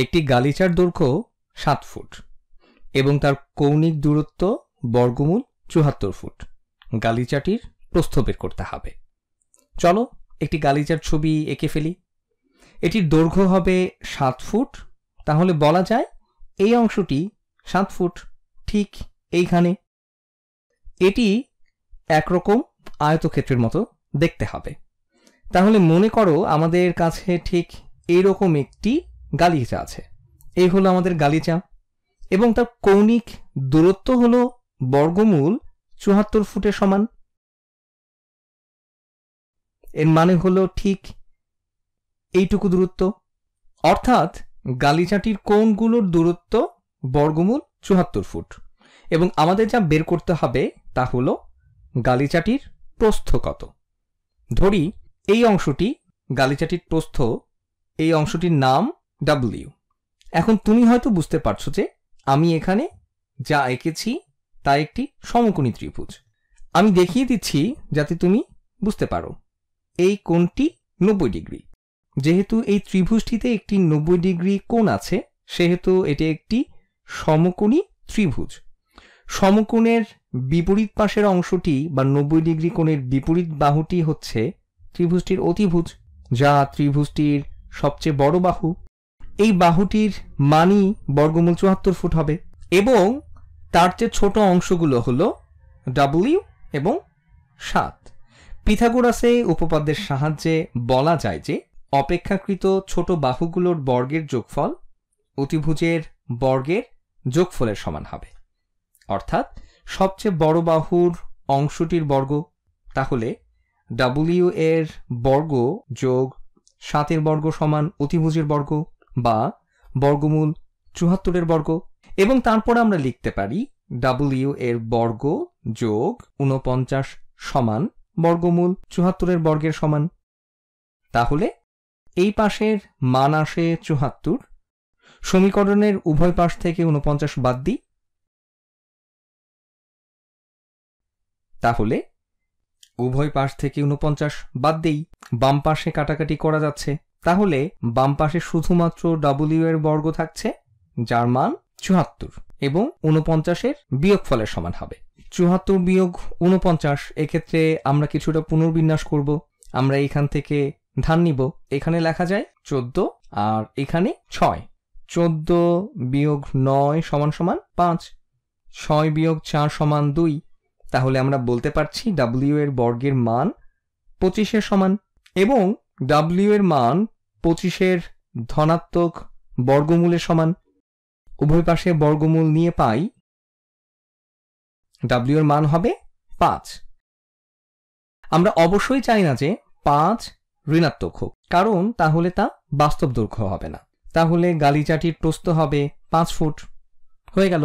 একটি গালিচার দৈর্ঘ্য সাত ফুট এবং তার কৌণিক দূরত্ব বর্গমূল চুহাত্তর ফুট গালিচাটির প্রস্থ বের করতে হবে চলো একটি গালিচার ছবি এঁকে ফেলি এটির দৈর্ঘ্য হবে সাত ফুট তাহলে বলা যায় এই অংশটি সাত ফুট ঠিক এইখানে এটি একরকম আয়তক্ষেত্রের মতো দেখতে হবে তাহলে মনে করো আমাদের কাছে ঠিক এরকম একটি গালিচা আছে এই হলো আমাদের গালিচা এবং তার কৌণিক দূরত্ব হলো বর্গমূল চুহাত্তর ফুটের সমান এর মানে হলো ঠিক এইটুকু দূরত্ব অর্থাৎ গালিচাটির কোণগুলোর দূরত্ব বর্গমূল চুহাত্তর ফুট এবং আমাদের যা বের করতে হবে তা হলো গালিচাটির প্রস্থ কত ধরি এই অংশটি গালিচাটির প্রস্থ এই অংশটির নাম ডাব্লিউ এখন তুমি হয়তো বুঝতে পারছো যে আমি এখানে যা এঁকেছি তা একটি সমকোণী ত্রিভুজ আমি দেখিয়ে দিচ্ছি যাতে তুমি বুঝতে পারো এই কোণটি নব্বই ডিগ্রি যেহেতু এই ত্রিভুজটিতে একটি নব্বই ডিগ্রি কোণ আছে সেহেতু এটি একটি সমকোণী ত্রিভুজ সমকোণের বিপরীত পাশের অংশটি বা নব্বই ডিগ্রি কোণের বিপরীত বাহুটি হচ্ছে ত্রিভুজটির অতিভুজ যা ত্রিভুজটির সবচেয়ে বড় বাহু এই বাহুটির মানই বর্গমূল চুয়াত্তর ফুট হবে এবং তার চেয়ে ছোট অংশগুলো হলো ডাব্লিউ এবং সাত পিথাগোরাসে উপপাদ্যের সাহায্যে বলা যায় যে অপেক্ষাকৃত ছোট বাহুগুলোর বর্গের যোগফল অতিভুজের বর্গের যোগফলের সমান হবে অর্থাৎ সবচেয়ে বড় বাহুর অংশটির বর্গ তাহলে ডাব্লিউ এর বর্গ যোগ সাতের বর্গ সমান অতিভুজের বর্গ বা বর্গমূল চুহাত্তরের বর্গ এবং তারপর আমরা লিখতে পারি ডাব্লিউ এর বর্গ যোগ উনপঞ্চাশ সমান বর্গমূল চুহাত্তরের বর্গের সমান তাহলে এই পাশের মান আসে চুহাত্তর সমীকরণের উভয় পাশ থেকে উনপঞ্চাশ বাদ দিই তাহলে উভয় পাশ থেকে উনপঞ্চাশ বাদ দিই বাম পাশে কাটাকাটি করা যাচ্ছে তাহলে বাম পাশে শুধুমাত্র ডাব্লিউ এর বর্গ থাকছে যার মান চুহাত্তর এবং উনপঞ্চাশের ফলের সমান হবে চুহাত্তর বিয়োগ উনপঞ্চাশ এক্ষেত্রে আমরা কিছুটা পুনর্বিন্যাস করব আমরা এখান থেকে ধান নিব এখানে লেখা যায় চোদ্দ আর এখানে ছয় চোদ্দ বিয়োগ নয় সমান সমান পাঁচ ছয় বিয়োগ চার সমান দুই তাহলে আমরা বলতে পারছি ডাব্লিউ এর বর্গের মান পঁচিশের সমান এবং ডাব্লিউ এর মান পঁচিশের ধনাত্মক বর্গমূলের সমান উভয় পাশে বর্গমূল নিয়ে পাই ডাব্লিউ এর মান হবে পাঁচ আমরা অবশ্যই চাই না যে পাঁচ ঋণাত্মক হোক কারণ তাহলে তা বাস্তব দৈর্ঘ্য হবে না তাহলে গালিচাটির প্রস্ত হবে পাঁচ ফুট হয়ে গেল